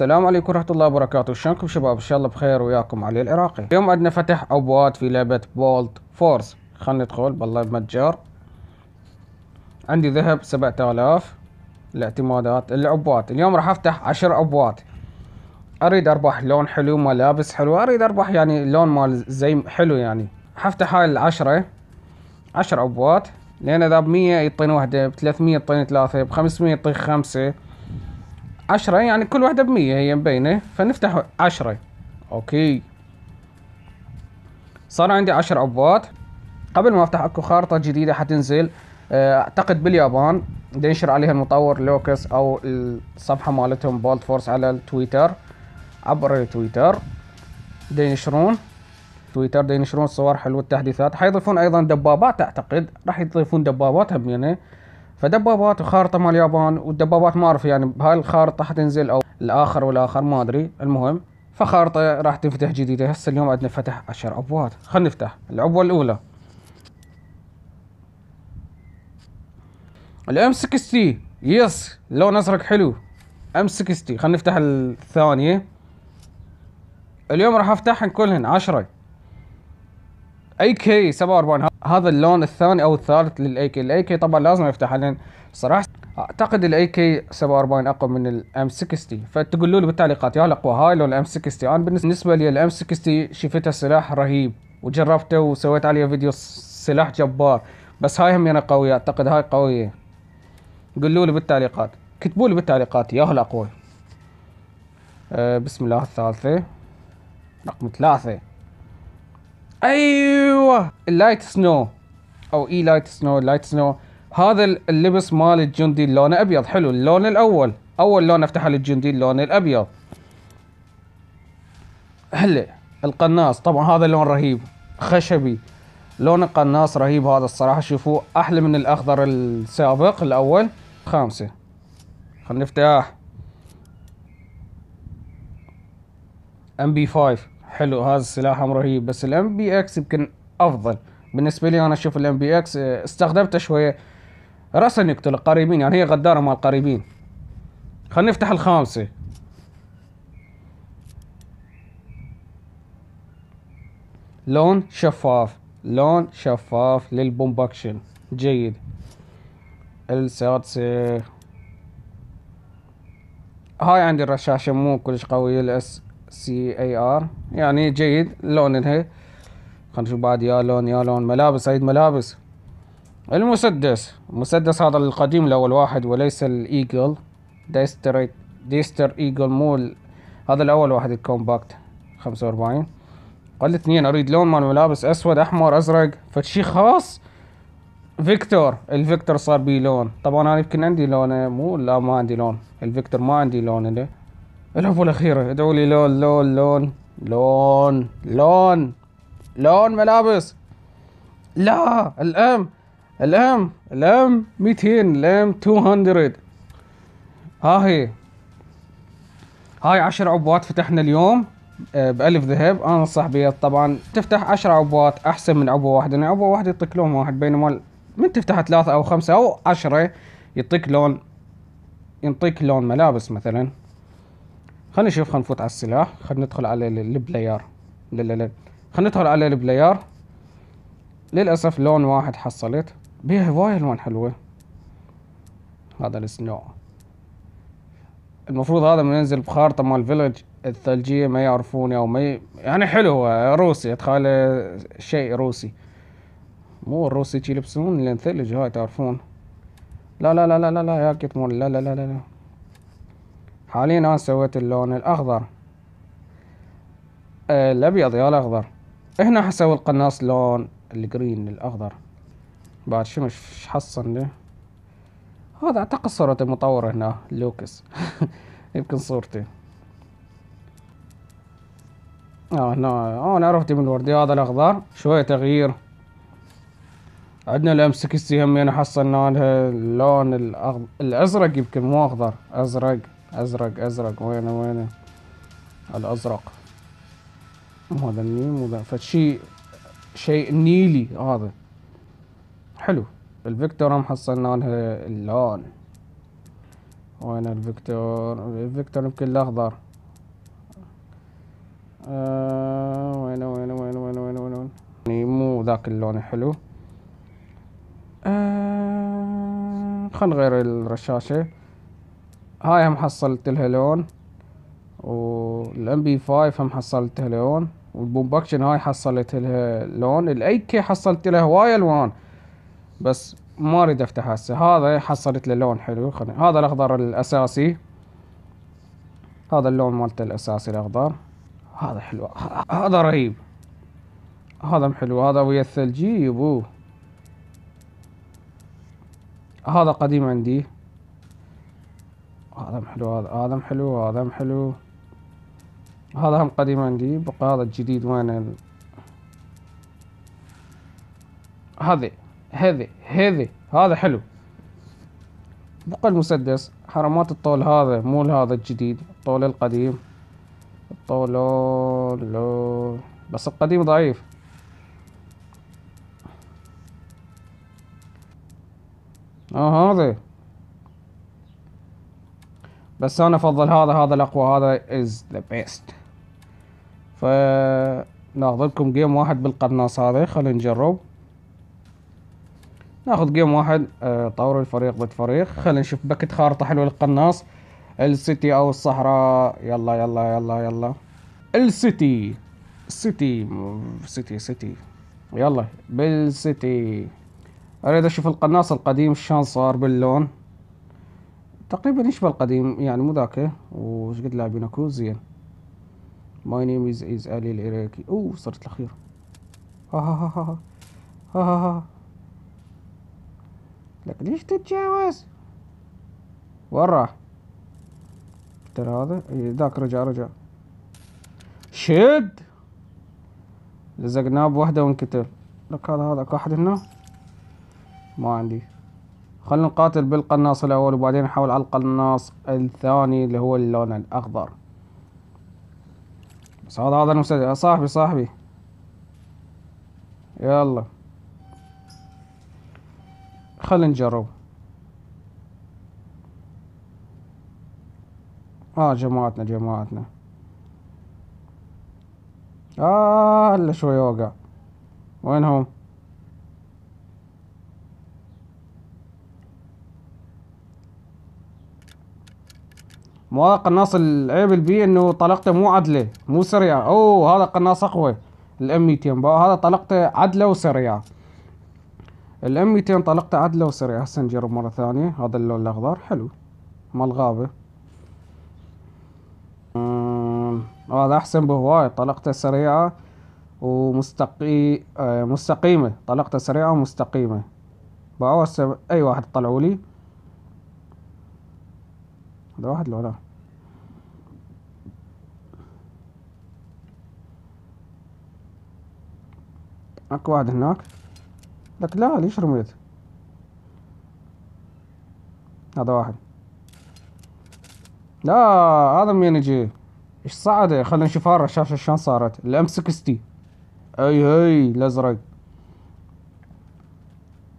السلام عليكم ورحمة الله وبركاته شلونكم شباب ان شاء الله بخير وياكم علي العراقي اليوم عندنا فتح ابوات في لعبة بولد فورس خلنا ندخل بالله بمتجر عندي ذهب 7000 الاعتمادات العبوات اليوم راح افتح 10 عبوات اريد اربح لون حلو ملابس حلوة اريد اربح يعني لون مال زي حلو يعني حفتح هاي العشرة 10 عبوات لان اذا ب 100 يعطيني وحدة ب 300 يعطيني ثلاثة ب 500 خمسة عشرة يعني كل واحدة بمية هي مبينة فنفتح عشرة اوكي صار عندي عشر ابواط قبل ما افتح اكو خارطة جديدة حتنزل آه، اعتقد باليابان دينشر عليها المطور لوكس او الصفحة مالتهم بولد فورس على التويتر عبر التويتر دينشرون تويتر دينشرون صور حلوة التحديثات حيضيفون ايضا دبابات اعتقد راح يضيفون دبابات همينه يعني. فدبابات وخارطة مال اليابان والدبابات ما اعرف يعني بهاي الخارطة حتنزل او الاخر والاخر ما ادري المهم فخارطة راح تنفتح جديدة هسه اليوم عندنا فتح عشر عبوات خلينا نفتح العبوة الاولى الام 60 يس لون ازرق حلو ام 60 خلينا نفتح الثانية اليوم راح افتحهم كلهن 10 اي كي 47 هذا اللون الثاني او الثالث للاي كي الاي كي طبعا لازم يفتح لان صراحه اعتقد الاي كي 47 اقوى من الام 60 فتقولوا لي بالتعليقات يا الاقوى هاي لو الام 60 انا بالنسبه لي الام 60 شفتها سلاح رهيب وجربته وسويت عليه فيديو سلاح جبار بس هاي هم انا يعني قويه اعتقد هاي قويه قولوا لي بالتعليقات كتبوا لي بالتعليقات يا الاقوى أه بسم الله الثالثه رقم ثلاثه ايوه اللايت سنو او اي لايت سنو لايت سنو هذا اللبس مال الجندي لونه ابيض حلو اللون الاول اول لون افتحه للجندي اللون الابيض هلا القناص طبعا هذا لون رهيب خشبي لون القناص رهيب هذا الصراحه شوفوه احلى من الاخضر السابق الاول خامسه خلينا نفتح ام بي 5 حلو هذا سلاحهم رهيب بس الام بي اكس يمكن افضل بالنسبه لي انا اشوف الام بي اكس آه، استخدمته شويه راسا يقتل القريبين يعني هي غداره مال القريبين خلينا نفتح الخامسه لون شفاف لون شفاف للبومب اكشن جيد السادسه هاي عندي الرشاشه مو كلش قويه الاس سي اي ار يعني جيد اللون انهي خلينا نشوف بعد يا لون يا لون ملابس عيد ملابس المسدس المسدس هذا القديم الاول واحد وليس الايجل ديستر ديستر ايجل مو هذا الاول واحد الكومباكت 45 قال اثنين اريد لون مال ملابس اسود احمر ازرق فشي خاص فيكتور الفيكتور صار بيه لون طبعا انا يمكن عندي لونه مو لا ما عندي لون الفيكتور ما عندي لون له الحفوة الأخيرة ادعوا لي لون لون لون لون لون لون ملابس لا الام الام الام 200 الام 200 ها هي هاي 10 عبوات فتحنا اليوم آه، بألف ذهب أنا أنصح بها طبعا تفتح 10 عبوات أحسن من عبوة واحدة لأن عبوة واحدة يعطيك لون واحد بينما من تفتح ثلاثة أو خمسة أو عشرة يعطيك لون ينطيك لون ملابس مثلا خلينا نشوف خلينا نفوت على السلاح خلينا ندخل على البلاير لا لا لا خلينا ندخل على البلاير للأسف لون واحد حصلت بيها هواي الوان حلوة هذا السنو المفروض هذا منزل ينزل بخارطة مال فيلج الثلجية ما يعرفوني أو ما ي... يعني حلو روسي تخيل شيء روسي مو الروسي يلبسون لأن ثلج هاي تعرفون لا لا لا لا لا لا يا كتمون لا لا لا لا, لا. حاليا انا سويت اللون الاخضر آه، الابيض يا الاخضر هنا حسوي القناص لون الجرين الاخضر بعد شو مش حصل له هذا اعتقد صورة المطور هنا لوكس يمكن صورتي اه هنا اه انا عرفت من الوردي هذا الاخضر شوية تغيير عندنا الام 60 همين يعني حصلنا لها اللون الازرق يمكن مو اخضر ازرق ازرق ازرق وينه وينه الازرق هذا النيم وذا فشيء شيء نيلي هذا حلو الفيكتور هم لها اللون وين الفيكتور الفيكتور يمكن الاخضر آه وين وين وين وين وين وين يعني مو ذاك اللون الحلو آه خل نغير الرشاشه هاي هم حصلتلها لون والام بي 5 هم حصلتها لون والبومبكشن هاي حصلت لها لون الاي كي حصلت لها هواي الوان بس ما اريد افتح هسه هذا حصلت له لون حلو خلينا هذا الاخضر الاساسي هذا اللون مالته الاساسي الاخضر هذا حلو هذا رهيب هذا حلو هذا ويا الثلجي يبوه هذا قديم عندي هذا حلو هذا آدم حلو هذا حلو هذا هم قديم عندي بقى هذا الجديد وين ال... هذا هذا هذا هذا حلو بقى المسدس حرمات الطول هذا مو هذا الجديد الطول القديم الطول بس القديم ضعيف اه هذا بس انا افضل هذا هذا الاقوى هذا از ذا بيست ف ناخذ لكم جيم واحد بالقناص هذا خلينا نجرب ناخذ جيم واحد آه، طور الفريق ضد فريق خلينا نشوف بكت خارطه حلوه للقناص السيتي او الصحراء يلا يلا يلا يلا السيتي سيتي سيتي سيتي يلا بالسيتي اريد اشوف القناص القديم شلون صار باللون تقريبا يشبه القديم يعني مو ذاك وش قد لاعبين اكو زين ماي نيم از از الي العراقي اوه صرت الاخير ها ها ها ها ها ها لك ليش تتجاوز وين راح ترى هذا إيه، ذاك رجع رجع شد لزقناه بوحده وانقتل لك هذا هذا اكو احد هنا ما عندي خلنا نقاتل بالقناص الأول وبعدين نحول على القناص الثاني اللي هو اللون الأخضر بس هذا هذا المسدس آه، صاحبي صاحبي يلا خلينا نجرب اه جماعتنا جماعتنا آه هلا شوي وقع وينهم ما قناص العيب البي انه طلقته مو عدله مو سريعه اوه هذا قناص اقوى الام 200 هذا طلقته عدله وسريعه الام 200 طلقته عدله وسريعه هسه نجرب مره ثانيه هذا اللون الاخضر حلو مال غابه أمم، هذا احسن بهواي طلقته سريعه ومستقي آه، مستقيمه طلقته سريعه ومستقيمه باو هسه اي واحد طلعوا لي ده واحد لوحدها اكو واحد هناك لك لا ليش رميت هذا واحد لا هذا من يجي ايش صعده خلينا نشوف هالرشاشه الرشاشه شلون صارت الام 60 اي هي الازرق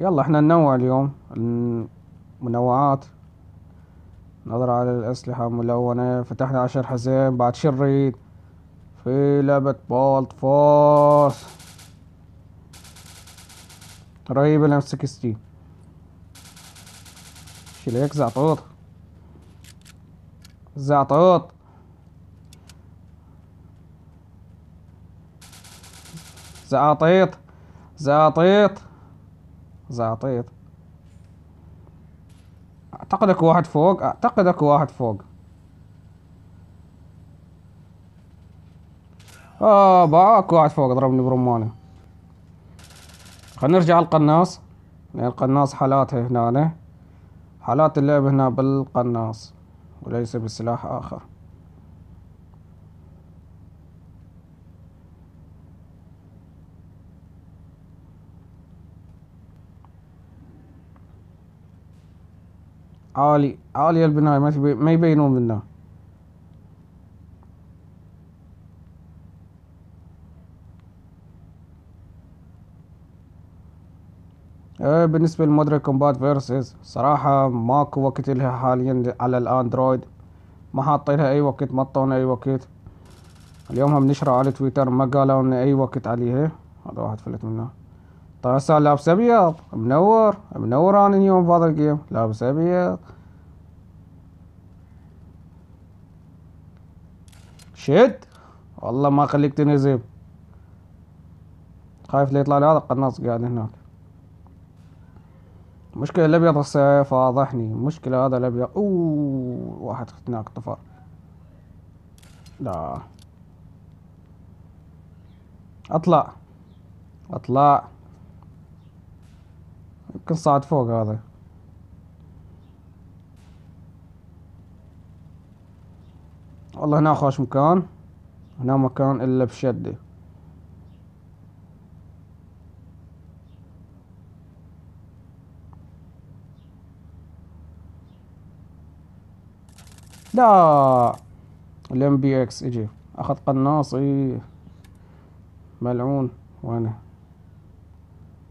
يلا احنا ننوع اليوم منوعات نظر على الأسلحة ملونة فتحنا عشر حزام بعد شريط في لعبة بولت فورس رهيبة الام 60 شليك زعطوط زعطوط زعطيط زعطيط زعطيط اعتقد آه، اكو واحد فوق اعتقد اكو واحد فوق اه باك واحد فوق ضربني برمانه خلينا نرجع يعني القناص لان القناص حالاته هنا حالات اللعب هنا بالقناص وليس بسلاح اخر عالي عالي البناية ما يبينون منها إيه، بالنسبة لمودري كومبات فيرسز صراحة ماكو وقت لها حاليا على الاندرويد ما حاطينها اي وقت ما اعطونا اي وقت اليوم هم نشرة على تويتر ما قالوا لنا اي وقت عليها هذا واحد فلت منه طبعا صار لابس ابيض منور منور انا اليوم بهذا الجيم لابس ابيض شد والله ما خليك تنزل خايف لا يطلع لي هذا قناص قاعد هناك مشكلة الابيض هسه فاضحني مشكلة هذا الابيض اوووو واحد هناك طفر لا اطلع اطلع يمكن صعد فوق هذا والله هنا خوش مكان هنا مكان إلا بشدة لا الام بي اكس اجي اخذ قناصي ملعون وانا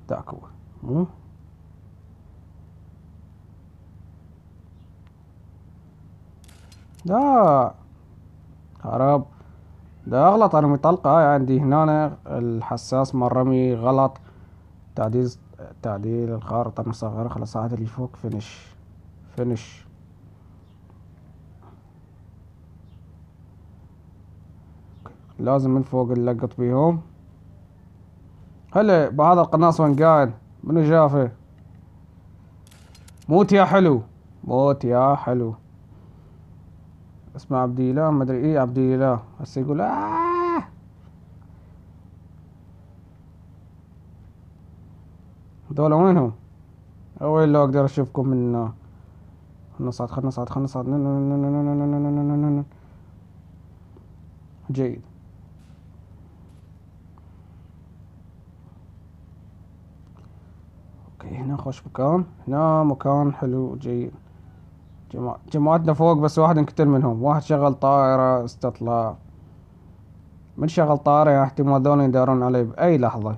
ذاك هو مو لا خراب ده غلط انا مطلقة عندي هنا الحساس مال رمي غلط تعديل تعديل الخارطة مصغرة خلاص هذا اللي فوق فينش فينش لازم من فوق نلقط بيهم هلا بهذا القناص وين قاعد منو شافه موت يا حلو موت يا حلو اسمه عبد الله ادري ايه عبد الله بس يقول آه دول وينهم اول وين لو اقدر اشوفكم من نصعد خلنا نصعد خلنا نصعد جيد اوكي هنا خوش مكان هنا مكان حلو جيد جماعتنا فوق بس واحد انقتل منهم واحد شغل طائرة استطلاع من شغل طائرة احتمال ذول يدارون علي بأي لحظة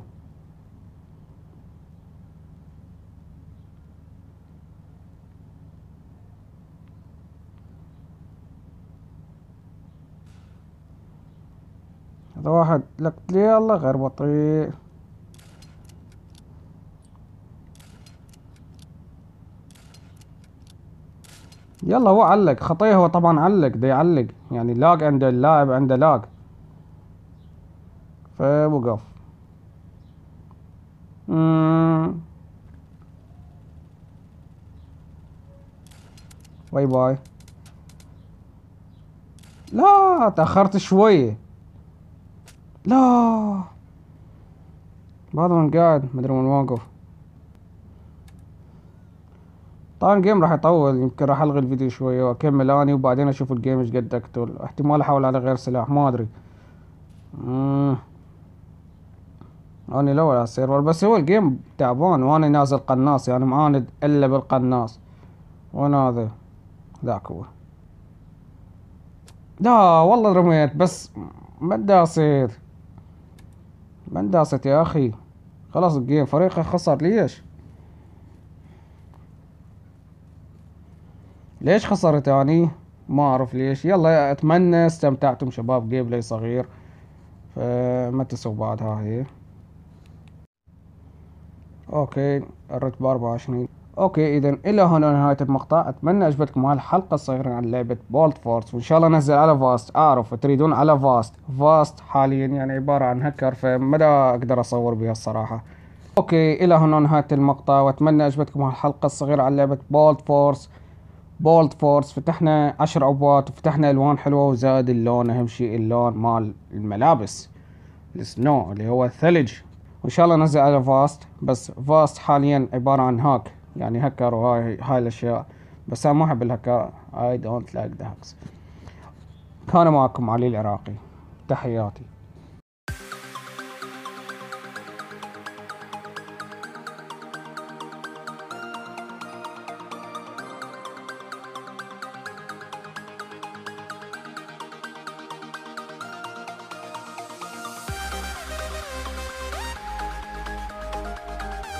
هذا واحد لك لي الله غير بطيء يلا هو علق خطيه هو طبعا علق ده يعلق يعني لاج عند اللاعب عنده لاج فوقف باي باي لا تأخرت شوي لا بعد ما قاعد مدري وين واقف طبعا الجيم راح يطول يمكن راح الغي الفيديو شويه واكمل اني وبعدين اشوف الجيم ايش قد اقتل احتمال احول على غير سلاح ما ادري امم اني الاول على السيرفر بس هو الجيم تعبان وانا نازل قناص يعني معاند الا بالقناص وانا هذا ذاك هو لا والله رميت بس ما اصير ما داصت يا اخي خلاص الجيم فريقه خسر ليش ليش خسرت يعني ما اعرف ليش يلا اتمنى استمتعتم شباب جيب لي صغير فما تنسوا بعد هاي اوكي الرتبة 24 اوكي اذا الى هنا نهاية المقطع اتمنى عجبتكم هالحلقة الصغيرة عن لعبة بولد فورس وان شاء الله انزل على فاست اعرف تريدون على فاست فاست حاليا يعني عبارة عن هكر فمدى اقدر اصور بها الصراحة اوكي الى هنا نهاية المقطع واتمنى عجبتكم هالحلقة الصغيرة عن لعبة بولد فورس بولد فورس فتحنا عشر عبوات وفتحنا الوان حلوه وزاد اللون اهم شيء اللون مال الملابس السنو اللي هو الثلج وان شاء الله نزل على فاست بس فاست حاليا عباره عن هاك يعني هكر وهاي هاي الاشياء بس انا ما احب الهكر اي دونت لايك ذا هاكس كان معكم علي العراقي تحياتي